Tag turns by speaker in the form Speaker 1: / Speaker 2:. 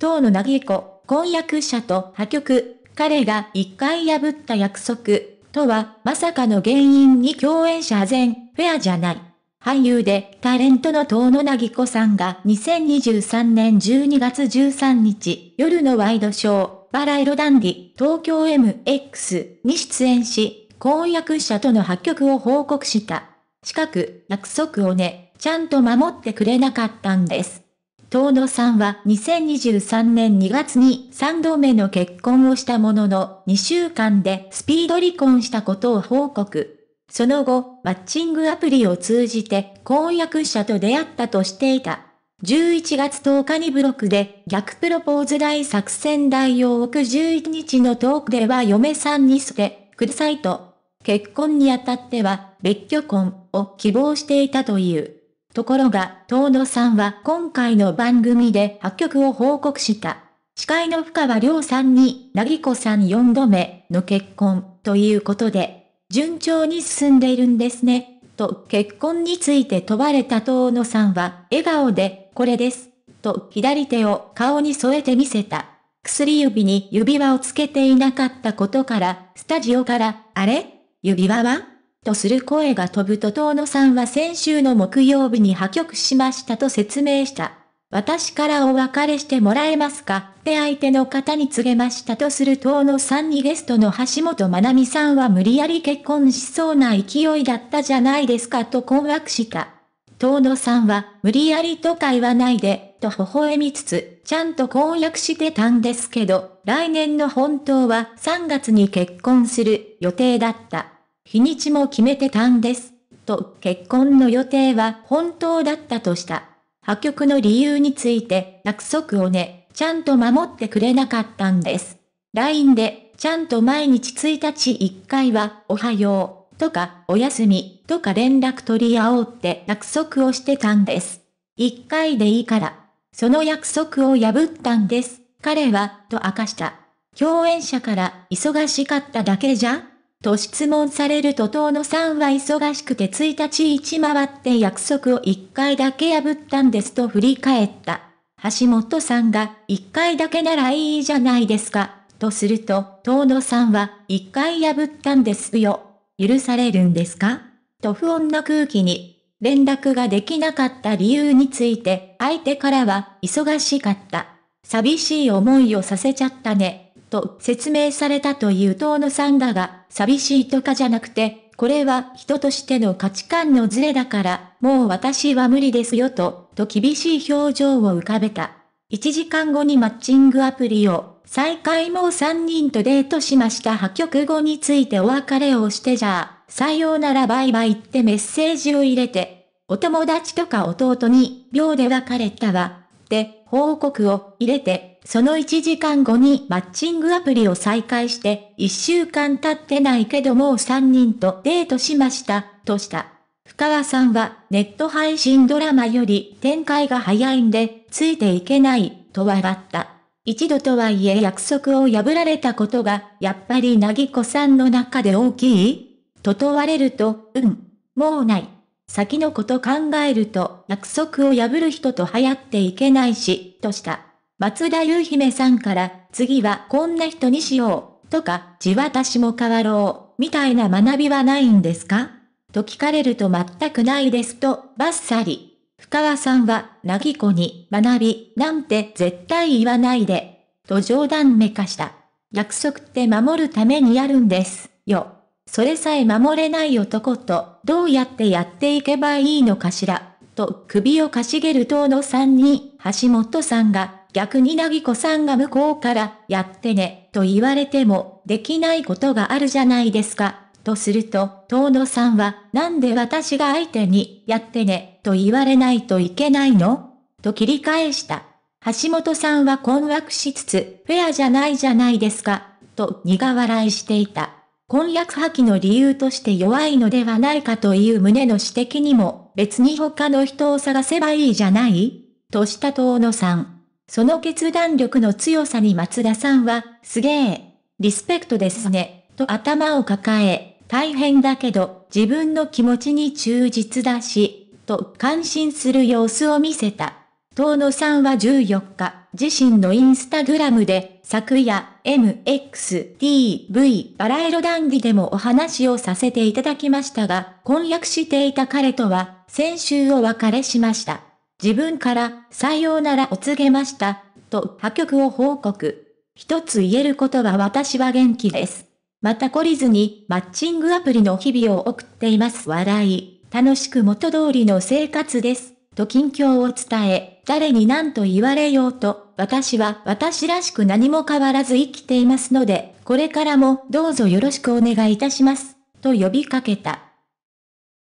Speaker 1: 当のぎこ、婚約者と破局、彼が一回破った約束、とは、まさかの原因に共演者全、フェアじゃない。俳優でタレントの遠野なぎこさんが2023年12月13日夜のワイドショーバラ色ダンディ東京 MX に出演し婚約者との破局を報告した。近く約束をね、ちゃんと守ってくれなかったんです。遠野さんは2023年2月に3度目の結婚をしたものの、2週間でスピード離婚したことを報告。その後、マッチングアプリを通じて婚約者と出会ったとしていた。11月10日にブロックで逆プロポーズ大作戦代を置く11日のトークでは嫁さんに捨て、くださいと。結婚にあたっては別居婚を希望していたという。ところが、遠野さんは今回の番組で破局を報告した。司会の深川亮さんに、なぎこさん4度目の結婚ということで、順調に進んでいるんですね、と結婚について問われた遠野さんは、笑顔で、これです、と左手を顔に添えてみせた。薬指に指輪をつけていなかったことから、スタジオから、あれ指輪はとする声が飛ぶと遠野さんは先週の木曜日に破局しましたと説明した。私からお別れしてもらえますかって相手の方に告げましたとする遠野さんにゲストの橋本まなみさんは無理やり結婚しそうな勢いだったじゃないですかと困惑した。遠野さんは無理やりとか言わないでと微笑みつつ、ちゃんと婚約してたんですけど、来年の本当は3月に結婚する予定だった。日にちも決めてたんです。と、結婚の予定は本当だったとした。破局の理由について、約束をね、ちゃんと守ってくれなかったんです。LINE で、ちゃんと毎日1日1回は、おはよう、とか、おやすみ、とか連絡取り合おうって約束をしてたんです。1回でいいから。その約束を破ったんです。彼は、と明かした。共演者から、忙しかっただけじゃと質問されると遠野さんは忙しくて1日ち回って約束を1回だけ破ったんですと振り返った。橋本さんが、1回だけならいいじゃないですか、とすると、遠野さんは、1回破ったんですよ。許されるんですかと不穏な空気に、連絡ができなかった理由について、相手からは、忙しかった。寂しい思いをさせちゃったね。と説明されたという遠野さんだが、寂しいとかじゃなくて、これは人としての価値観のズレだから、もう私は無理ですよと、と厳しい表情を浮かべた。1時間後にマッチングアプリを、再開も3人とデートしました破局後についてお別れをしてじゃあ、さようならバイバイってメッセージを入れて、お友達とか弟に、秒で別れたわ、って報告を入れて、その1時間後にマッチングアプリを再開して、1週間経ってないけどもう3人とデートしました、とした。深川さんは、ネット配信ドラマより展開が早いんで、ついていけない、と笑った。一度とはいえ約束を破られたことが、やっぱりなぎこさんの中で大きいと問われると、うん。もうない。先のこと考えると、約束を破る人と流行っていけないし、とした。松田優姫さんから、次はこんな人にしよう、とか、じ私も変わろう、みたいな学びはないんですかと聞かれると全くないですと、バッサリ。深川さんは、なぎこに、学び、なんて絶対言わないで、と冗談めかした。約束って守るためにやるんです、よ。それさえ守れない男と、どうやってやっていけばいいのかしら、と首をかしげる党の3人、橋本さんが、逆になぎこさんが向こうから、やってね、と言われても、できないことがあるじゃないですか。とすると、遠野さんは、なんで私が相手に、やってね、と言われないといけないのと切り返した。橋本さんは困惑しつつ、フェアじゃないじゃないですか、と苦笑いしていた。婚約破棄の理由として弱いのではないかという旨の指摘にも、別に他の人を探せばいいじゃないとした遠野さん。その決断力の強さに松田さんは、すげえ、リスペクトですね、と頭を抱え、大変だけど、自分の気持ちに忠実だし、と感心する様子を見せた。遠野さんは14日、自身のインスタグラムで、昨夜、MXTV バラロ談義でもお話をさせていただきましたが、婚約していた彼とは、先週お別れしました。自分からさようならを告げました、と破局を報告。一つ言えることは私は元気です。また懲りずにマッチングアプリの日々を送っています。笑い。楽しく元通りの生活です。と近況を伝え、誰に何と言われようと、私は私らしく何も変わらず生きていますので、これからもどうぞよろしくお願いいたします。と呼びかけた。